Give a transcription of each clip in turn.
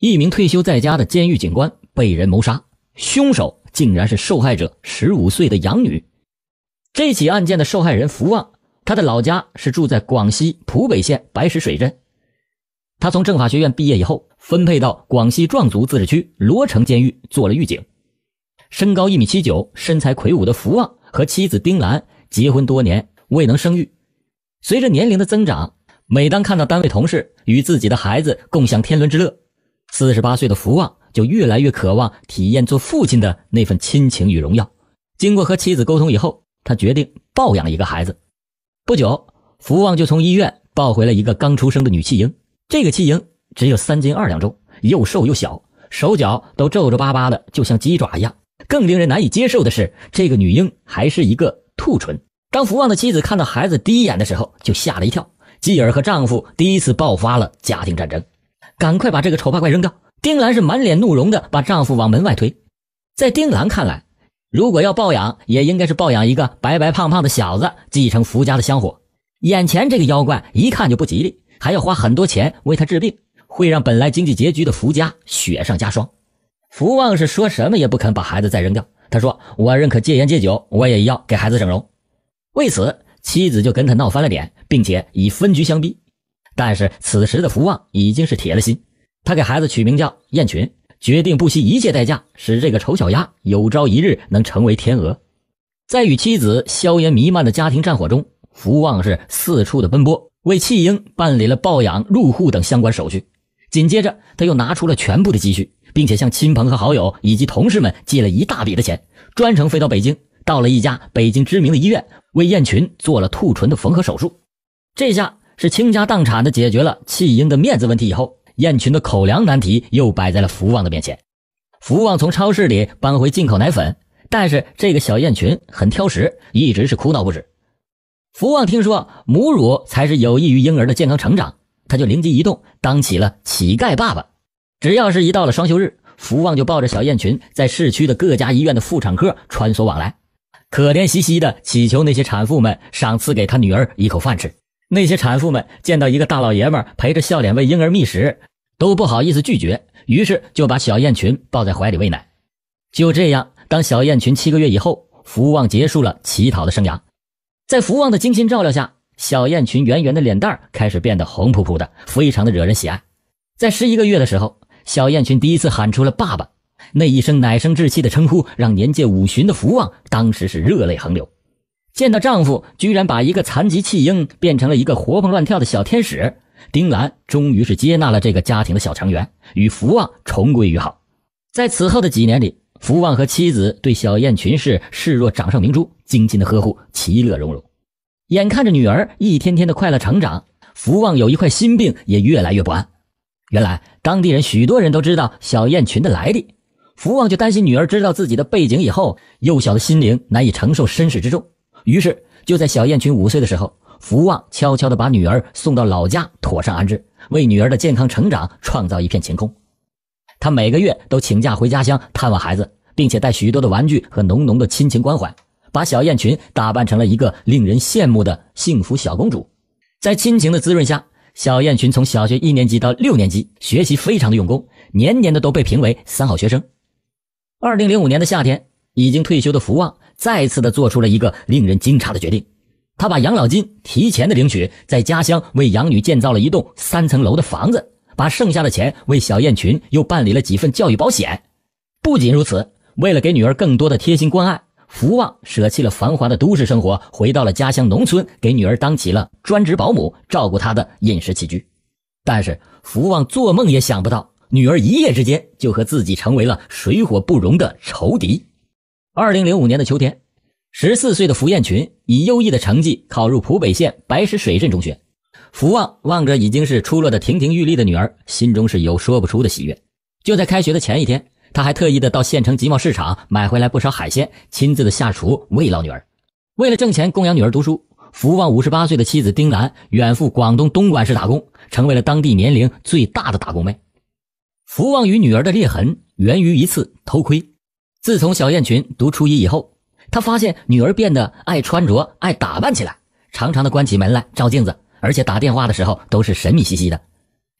一名退休在家的监狱警官被人谋杀，凶手竟然是受害者十五岁的养女。这起案件的受害人福旺，他的老家是住在广西浦北县白石水镇。他从政法学院毕业以后，分配到广西壮族自治区罗城监狱做了狱警。身高一米七九、身材魁梧的福旺和妻子丁兰结婚多年未能生育，随着年龄的增长，每当看到单位同事与自己的孩子共享天伦之乐，四十八岁的福旺就越来越渴望体验做父亲的那份亲情与荣耀。经过和妻子沟通以后，他决定抱养一个孩子。不久，福旺就从医院抱回了一个刚出生的女弃婴。这个弃婴只有三斤二两重，又瘦又小，手脚都皱皱巴巴的，就像鸡爪一样。更令人难以接受的是，这个女婴还是一个兔唇。当福旺的妻子看到孩子第一眼的时候，就吓了一跳，继而和丈夫第一次爆发了家庭战争。赶快把这个丑八怪扔掉！丁兰是满脸怒容的把丈夫往门外推。在丁兰看来，如果要抱养，也应该是抱养一个白白胖胖的小子，继承福家的香火。眼前这个妖怪一看就不吉利，还要花很多钱为他治病，会让本来经济拮据的福家雪上加霜。福旺是说什么也不肯把孩子再扔掉，他说：“我认可戒烟戒酒，我也要给孩子整容。”为此，妻子就跟他闹翻了脸，并且以分居相逼。但是此时的福旺已经是铁了心，他给孩子取名叫燕群，决定不惜一切代价使这个丑小鸭有朝一日能成为天鹅。在与妻子硝烟弥漫的家庭战火中，福旺是四处的奔波，为弃婴办理了抱养、入户等相关手续。紧接着，他又拿出了全部的积蓄，并且向亲朋和好友以及同事们借了一大笔的钱，专程飞到北京，到了一家北京知名的医院，为燕群做了兔唇的缝合手术。这下。是倾家荡产的解决了弃婴的面子问题以后，雁群的口粮难题又摆在了福旺的面前。福旺从超市里搬回进口奶粉，但是这个小雁群很挑食，一直是哭闹不止。福旺听说母乳才是有益于婴儿的健康成长，他就灵机一动，当起了乞丐爸爸。只要是一到了双休日，福旺就抱着小雁群在市区的各家医院的妇产科穿梭往来，可怜兮兮的乞求那些产妇们赏赐给他女儿一口饭吃。那些产妇们见到一个大老爷们陪着笑脸喂婴儿觅食，都不好意思拒绝，于是就把小燕群抱在怀里喂奶。就这样，当小燕群七个月以后，福旺结束了乞讨的生涯。在福旺的精心照料下，小燕群圆圆的脸蛋开始变得红扑扑的，非常的惹人喜爱。在十一个月的时候，小燕群第一次喊出了“爸爸”，那一声奶声稚气的称呼，让年届五旬的福旺当时是热泪横流。见到丈夫居然把一个残疾弃婴变成了一个活蹦乱跳的小天使，丁兰终于是接纳了这个家庭的小成员，与福旺重归于好。在此后的几年里，福旺和妻子对小燕群是视若掌上明珠，精心的呵护，其乐融融。眼看着女儿一天天的快乐成长，福旺有一块心病也越来越不安。原来当地人许多人都知道小燕群的来历，福旺就担心女儿知道自己的背景以后，幼小的心灵难以承受身世之重。于是，就在小燕群五岁的时候，福旺悄悄地把女儿送到老家，妥善安置，为女儿的健康成长创造一片晴空。他每个月都请假回家乡探望孩子，并且带许多的玩具和浓浓的亲情关怀，把小燕群打扮成了一个令人羡慕的幸福小公主。在亲情的滋润下，小燕群从小学一年级到六年级，学习非常的用功，年年的都被评为三好学生。二零零五年的夏天，已经退休的福旺。再次的做出了一个令人惊诧的决定，他把养老金提前的领取，在家乡为养女建造了一栋三层楼的房子，把剩下的钱为小燕群又办理了几份教育保险。不仅如此，为了给女儿更多的贴心关爱，福旺舍弃了繁华的都市生活，回到了家乡农村，给女儿当起了专职保姆，照顾她的饮食起居。但是福旺做梦也想不到，女儿一夜之间就和自己成为了水火不容的仇敌。二零零五年的秋天，十四岁的福艳群以优异的成绩考入浦北县白石水镇中学。福旺望着已经是出落的亭亭玉立的女儿，心中是有说不出的喜悦。就在开学的前一天，他还特意的到县城集贸市场买回来不少海鲜，亲自的下厨喂老女儿。为了挣钱供养女儿读书，福旺五十八岁的妻子丁兰远赴广东东莞市打工，成为了当地年龄最大的打工妹。福旺与女儿的裂痕源于一次偷窥。自从小燕群读初一以后，他发现女儿变得爱穿着、爱打扮起来，常常的关起门来照镜子，而且打电话的时候都是神秘兮兮的。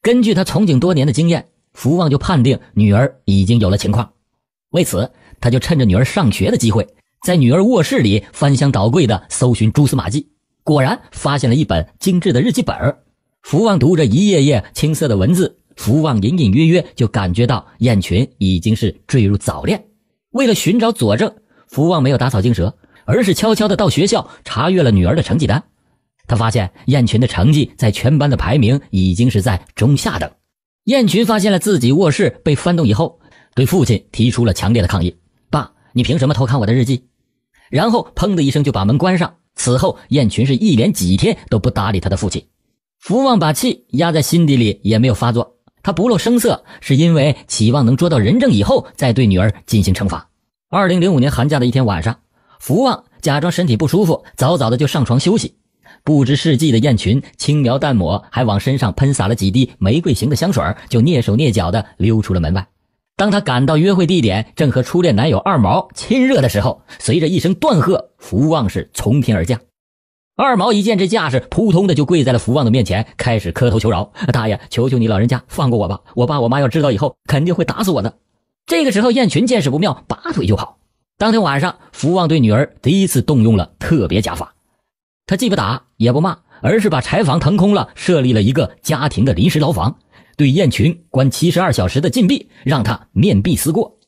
根据他从警多年的经验，福旺就判定女儿已经有了情况。为此，他就趁着女儿上学的机会，在女儿卧室里翻箱倒柜的搜寻蛛丝马迹，果然发现了一本精致的日记本。福旺读着一页页青涩的文字，福旺隐隐约约就感觉到燕群已经是坠入早恋。为了寻找佐证，福旺没有打草惊蛇，而是悄悄地到学校查阅了女儿的成绩单。他发现燕群的成绩在全班的排名已经是在中下等。燕群发现了自己卧室被翻动以后，对父亲提出了强烈的抗议：“爸，你凭什么偷看我的日记？”然后砰的一声就把门关上。此后，燕群是一连几天都不搭理他的父亲。福旺把气压在心底里，也没有发作。他不露声色，是因为期望能捉到人证以后再对女儿进行惩罚。二零零五年寒假的一天晚上，福旺假装身体不舒服，早早的就上床休息。不知事迹的燕群轻描淡抹，还往身上喷洒了几滴玫瑰型的香水，就蹑手蹑脚的溜出了门外。当他赶到约会地点，正和初恋男友二毛亲热的时候，随着一声断喝，福旺是从天而降。二毛一见这架势，扑通的就跪在了福旺的面前，开始磕头求饶：“大爷，求求你老人家放过我吧！我爸我妈要知道以后肯定会打死我的。”这个时候，燕群见势不妙，拔腿就跑。当天晚上，福旺对女儿第一次动用了特别家法，他既不打也不骂，而是把柴房腾空了，设立了一个家庭的临时牢房，对燕群关七十二小时的禁闭，让他面壁思过。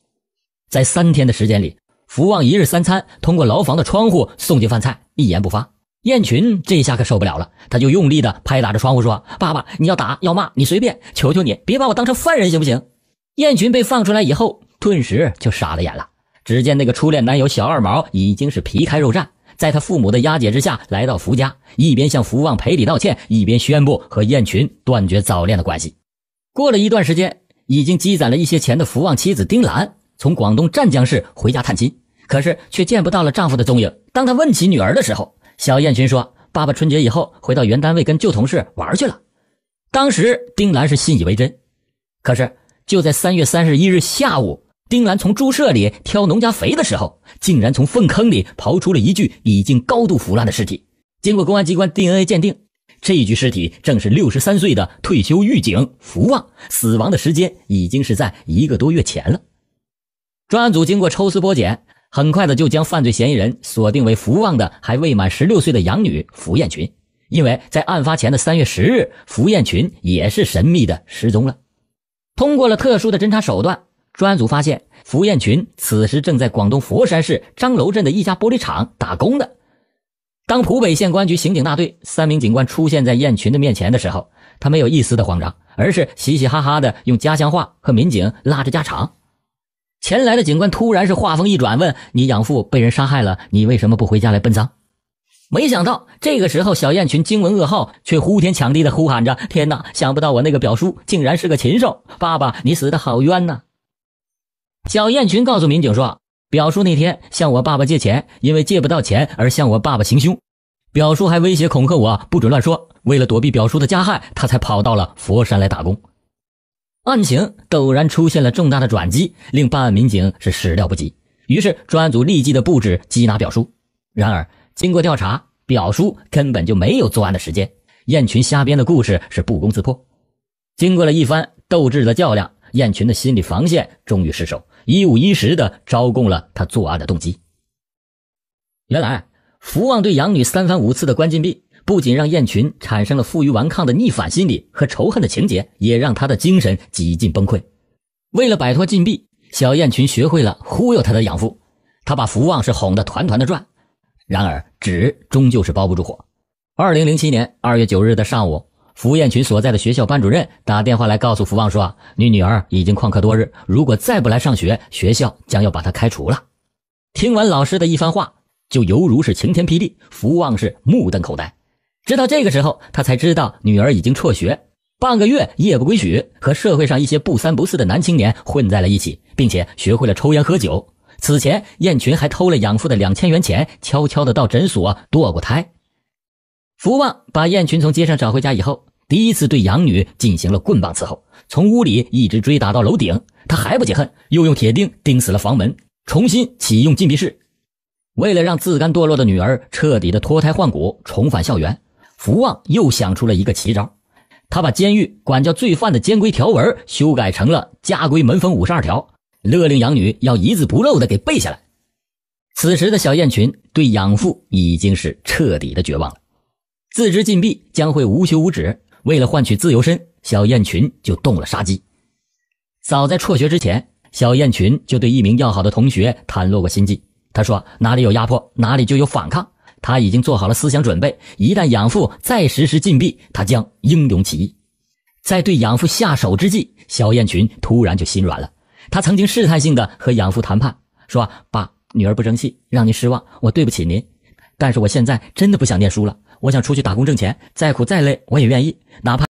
在三天的时间里，福旺一日三餐通过牢房的窗户送进饭菜，一言不发。雁群这一下可受不了了，他就用力的拍打着窗户说：“爸爸，你要打要骂你随便，求求你别把我当成犯人行不行？”燕群被放出来以后，顿时就傻了眼了。只见那个初恋男友小二毛已经是皮开肉绽，在他父母的押解之下，来到福家，一边向福旺赔礼道歉，一边宣布和雁群断绝早恋的关系。过了一段时间，已经积攒了一些钱的福旺妻子丁兰从广东湛江市回家探亲，可是却见不到了丈夫的踪影。当她问起女儿的时候，小燕群说：“爸爸春节以后回到原单位，跟旧同事玩去了。”当时丁兰是信以为真。可是就在三月三十一日下午，丁兰从猪舍里挑农家肥的时候，竟然从粪坑里刨出了一具已经高度腐烂的尸体。经过公安机关 DNA 鉴定，这具尸体正是六十三岁的退休狱警福旺，死亡的时间已经是在一个多月前了。专案组经过抽丝剥茧。很快的就将犯罪嫌疑人锁定为福旺的还未满十六岁的养女福艳群，因为在案发前的三月十日，福艳群也是神秘的失踪了。通过了特殊的侦查手段，专案组发现福艳群此时正在广东佛山市张楼镇的一家玻璃厂打工的。当浦北县公安局刑警大队三名警官出现在艳群的面前的时候，他没有一丝的慌张，而是嘻嘻哈哈的用家乡话和民警拉着家常。前来的警官突然是话锋一转，问：“你养父被人杀害了，你为什么不回家来奔丧？”没想到这个时候，小燕群惊闻噩耗，却呼天抢地的呼喊着：“天哪！想不到我那个表叔竟然是个禽兽！爸爸，你死的好冤呐！”小燕群告诉民警说：“表叔那天向我爸爸借钱，因为借不到钱而向我爸爸行凶，表叔还威胁恐吓我，不准乱说。为了躲避表叔的加害，他才跑到了佛山来打工。”案情陡然出现了重大的转机，令办案民警是始料不及。于是专案组立即的布置缉拿表叔。然而经过调查，表叔根本就没有作案的时间，燕群瞎编的故事是不攻自破。经过了一番斗智的较量，燕群的心理防线终于失守，一五一十的招供了他作案的动机。原来福旺对养女三番五次的关禁闭。不仅让燕群产生了负隅顽抗的逆反心理和仇恨的情节，也让他的精神几近崩溃。为了摆脱禁闭，小燕群学会了忽悠他的养父，他把福旺是哄得团团的转。然而纸终究是包不住火。二零零七年二月九日的上午，福燕群所在的学校班主任打电话来告诉福旺说：“你女儿已经旷课多日，如果再不来上学，学校将要把她开除了。”听完老师的一番话，就犹如是晴天霹雳，福旺是目瞪口呆。直到这个时候，他才知道女儿已经辍学半个月，夜不归宿，和社会上一些不三不四的男青年混在了一起，并且学会了抽烟喝酒。此前，燕群还偷了养父的两千元钱，悄悄的到诊所堕过胎。福旺把燕群从街上找回家以后，第一次对养女进行了棍棒伺候，从屋里一直追打到楼顶，他还不解恨，又用铁钉钉死了房门，重新启用禁闭室，为了让自甘堕落的女儿彻底的脱胎换骨，重返校园。福旺又想出了一个奇招，他把监狱管教罪犯的监规条文修改成了家规门风五十二条，勒令养女要一字不漏的给背下来。此时的小燕群对养父已经是彻底的绝望了，自知禁闭将会无休无止，为了换取自由身，小燕群就动了杀机。早在辍学之前，小燕群就对一名要好的同学谈露过心计，他说：“哪里有压迫，哪里就有反抗。”他已经做好了思想准备，一旦养父再实施禁闭，他将英勇起义。在对养父下手之际，肖艳群突然就心软了。他曾经试探性的和养父谈判，说：“爸，女儿不争气，让您失望，我对不起您。但是我现在真的不想念书了，我想出去打工挣钱，再苦再累我也愿意，哪怕……”